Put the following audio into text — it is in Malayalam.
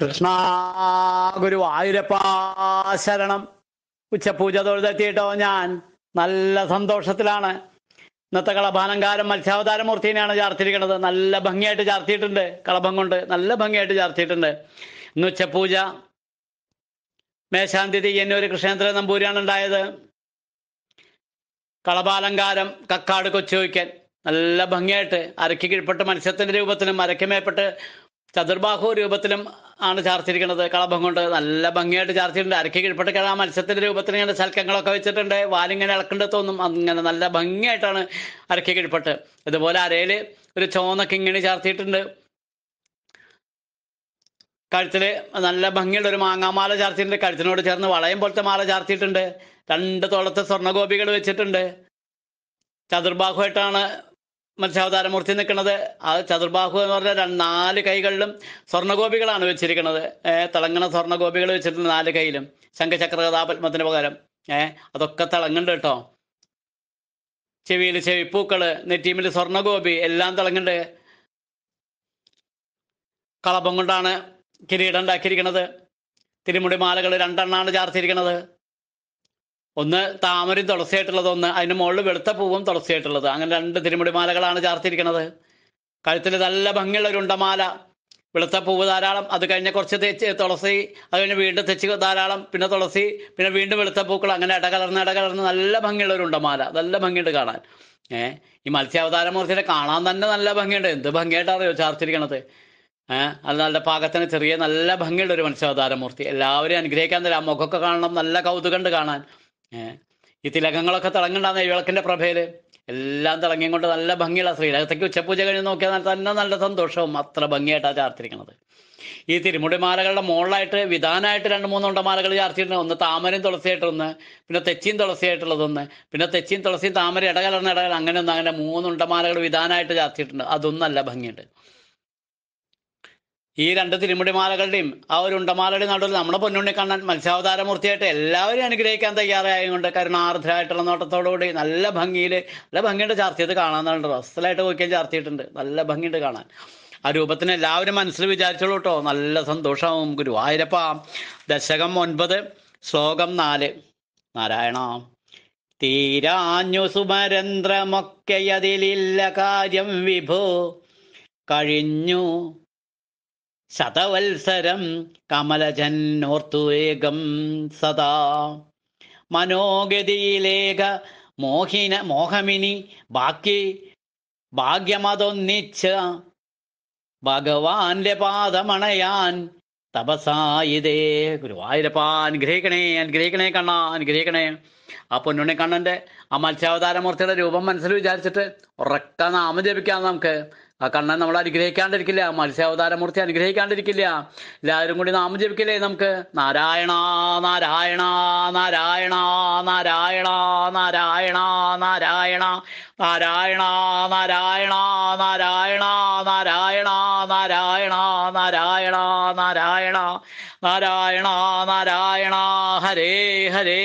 കൃഷ്ണ ഗുരുവായൂരപ്പ ശരണം ഉച്ചപൂജ തൊഴുതെത്തിയിട്ടോ ഞാൻ നല്ല സന്തോഷത്തിലാണ് ഇന്നത്തെ കളഭാലങ്കാരം മത്സ്യാവതാരമൂർത്തിനെയാണ് ചാർത്തിരിക്കുന്നത് നല്ല ഭംഗിയായിട്ട് ചാർത്തിയിട്ടുണ്ട് കളഭം കൊണ്ട് നല്ല ഭംഗിയായിട്ട് ചാർത്തിയിട്ടുണ്ട് ഇന്ന് ഉച്ചപൂജ മേശാം എന്നൊരു എന്നൂര് കൃഷ്ണേന്ദ്ര നമ്പൂരിയാണ് ഉണ്ടായത് കളഭാലങ്കാരം കക്കാട് കൊച്ചുവയ്ക്കൻ നല്ല ഭംഗിയായിട്ട് അരക്കി കീഴ്പ്പെട്ട് മത്സ്യത്തിന്റെ രൂപത്തിലും അരക്കമേപ്പെട്ട് ചതുർബാഹു രൂപത്തിലും ആണ് ചാർത്തിരിക്കുന്നത് കളഭം കൊണ്ട് നല്ല ഭംഗിയായിട്ട് ചാർച്ചിട്ടുണ്ട് അരക്കി കീഴ്പ്പെട്ട് കിഴ ആ മത്സ്യത്തിന്റെ രൂപത്തിൽ ഇങ്ങനെ ചൽക്കങ്ങളൊക്കെ വെച്ചിട്ടുണ്ട് വാലിങ്ങനെ ഇളക്കേണ്ടത് തോന്നും അങ്ങനെ നല്ല ഭംഗിയായിട്ടാണ് അരക്കി കീഴ്പ്പെട്ട് ഇതുപോലെ അരയില് ഒരു ചോന്ന കിങ്ങിണി ചാർത്തിയിട്ടുണ്ട് കഴുത്തിൽ നല്ല ഭംഗിയുള്ള ഒരു മാങ്ങാമാല ചാർത്തിയിട്ടുണ്ട് കഴുത്തിനോട് ചേർന്ന് വളയം പോലത്തെ മാല ചാർത്തിയിട്ടുണ്ട് രണ്ട് തോളത്തെ സ്വർണ്ണഗോപികൾ വെച്ചിട്ടുണ്ട് ചതുർബാഹുമായിട്ടാണ് മത്സ്യാവതാരമൂർത്തി നിൽക്കുന്നത് അത് ചതുർബാഹു എന്ന് പറഞ്ഞാൽ നാല് കൈകളിലും സ്വർണ്ണഗോപികളാണ് വെച്ചിരിക്കുന്നത് തിളങ്ങണ സ്വർണ്ണഗോപികൾ വെച്ചിരുന്ന നാല് കൈയിലും ശംഖചക്ര കഥാപത്മത്തിന് പകരം ഏഹ് അതൊക്കെ തിളങ്ങുന്നുണ്ട് കേട്ടോ ചെവിയിൽ ചെവിപ്പൂക്കള് നെറ്റീമിൽ സ്വർണ്ണഗോപി എല്ലാം തിളങ്ങുന്നുണ്ട് കളപം കൊണ്ടാണ് കിരീടം ഉണ്ടാക്കിയിരിക്കുന്നത് തിരുമുടി മാലകൾ രണ്ടെണ്ണാണ് ചാർത്തിയിരിക്കുന്നത് ഒന്ന് താമരയും തുളസിയായിട്ടുള്ളത് ഒന്ന് അതിന് മുകളിൽ വെളുത്ത പൂവും തുളസിയായിട്ടുള്ളത് അങ്ങനെ രണ്ട് തിരുമുടി മാലകളാണ് ചാർത്തിയിരിക്കുന്നത് കഴുത്തിൽ നല്ല ഭംഗിയുള്ള ഒരു ഉണ്ടമാല വെളുത്ത പൂവ് ധാരാളം അത് കഴിഞ്ഞ് കുറച്ച് തെച്ച് തുളസി അത് കഴിഞ്ഞ് വീണ്ടും തെച്ച് ധാരാളം പിന്നെ തുളസി പിന്നെ വീണ്ടും വെളുത്ത പൂക്കൾ അങ്ങനെ ഇടകലർന്ന് ഇടകലർന്ന് നല്ല ഭംഗിയുള്ള ഒരു ഉണ്ടമാല നല്ല ഭംഗിയുണ്ട് കാണാൻ ഏഹ് ഈ മത്സ്യാവതാര മൂർത്തിയുടെ കാണാൻ തന്നെ നല്ല ഭംഗിയുണ്ട് എന്ത് ഭംഗിയായിട്ടറിയോ ചാർത്തിരിക്കണത് ഏഹ് അത് നല്ല പാകത്തിന് ചെറിയ നല്ല ഭംഗിയുള്ള ഒരു മത്സ്യാവതാര മൂർത്തി എല്ലാവരെയും അനുഗ്രഹിക്കാൻ തരാം മുഖമൊക്കെ കാണണം നല്ല കൗതുകമുണ്ട് കാണാൻ ഈ തിലകങ്ങളൊക്കെ തിളങ്ങണ്ടാന്ന് വിളക്കിന്റെ പ്രഭയില് എല്ലാം തിളങ്ങിയും കൊണ്ട് നല്ല ഭംഗിയുള്ള ശ്രീരകത്തേക്ക് ഉച്ചപൂജ കഴിഞ്ഞ് നോക്കിയാൽ തന്നെ നല്ല സന്തോഷവും അത്ര ഭംഗിയായിട്ടാണ് ചാർത്തിരിക്കുന്നത് ഈ തിരുമുടിമാലകളുടെ മുകളിലായിട്ട് വിധാനമായിട്ട് രണ്ട് മൂന്നുണ്ട മാലകൾ ചാർത്തിയിട്ടുണ്ട് ഒന്ന് താമരയും തുളസിയായിട്ടൊന്ന് പിന്നെ തെച്ചിയും തുളസിയായിട്ടുള്ളതൊന്ന് പിന്നെ തെച്ചിയും തുളസിയും താമര ഇടകലർന്ന ഇടകൽ അങ്ങനെ ഒന്ന് അങ്ങനെ മൂന്നുണ്ട മാലകൾ വിധാനമായിട്ട് ചാർത്തിയിട്ടുണ്ട് നല്ല ഭംഗിയുണ്ട് ഈ രണ്ട് തിരുമുടിമാലകളുടെയും ആ ഒരു ഉണ്ടമാലയുടെ നടുവിൽ നമ്മുടെ പൊന്നുണ്ണി കണ്ണൻ മത്സ്യാവതാരമൂർത്തിയായിട്ട് എല്ലാവരെയും അനുഗ്രഹിക്കാൻ തയ്യാറായതുകൊണ്ട് കരുണാർദ്ധരായിട്ടുള്ള നോട്ടത്തോടുകൂടി നല്ല ഭംഗിയിൽ നല്ല ഭംഗിയുടെ ചാർത്തിയത് കാണാന്നുണ്ട് അസലായിട്ട് പോയിക്കാൻ ചാർത്തിയിട്ടുണ്ട് നല്ല ഭംഗിയുണ്ട് കാണാൻ ആ രൂപത്തിന് എല്ലാവരും മനസ്സിൽ വിചാരിച്ചോളൂ കേട്ടോ നല്ല സന്തോഷവും ഗുരുവായൂരപ്പ ദശകം ഒൻപത് ശ്ലോകം നാല് നാരായണ തീരാഞ്ഞു സുമരന്ത്രമൊക്കെ അതിലില്ല കാര്യം വിഭു കഴിഞ്ഞു ശതവത്സരം കമലജന്നോർത്തുവേഗം സദാ മനോഗതിയിലേക മോഹിന മോഹമിനി ബാക്കി ഭാഗ്യമതൊന്നിച്ച ഭഗവാന്റെ പാദമണയാൻ തപസായിതേ ഗുരുവായൂരപ്പ അനുഗ്രഹിക്കണേ അനുഗ്രഹിക്കണേ കണ്ണ അനുഗ്രഹിക്കണേ ആ പൊന്നുണ്ണി കണ്ണന്റെ ആ മത്സ്യാവതാരമൂർത്തിയുടെ രൂപം മനസ്സിൽ വിചാരിച്ചിട്ട് ഉറക്ക നാമം ജപിക്കാം നമുക്ക് ആ കണ്ണൻ നമ്മൾ അനുഗ്രഹിക്കാണ്ടിരിക്കില്ല മത്സ്യാവതാരമൂർത്തി അനുഗ്രഹിക്കാണ്ടിരിക്കില്ല എല്ലാവരും കൂടി നാമം ജപിക്കില്ലേ നമുക്ക് നാരായണ നാരായണ നാരായണ നാരായണ നാരായണ നാരായണ നാരായണ നാരായണ നാരായണ നാരായണ നാരായണ നാരായണ നാരായണ നാരായണ നാരായണ ഹരേ ഹരേ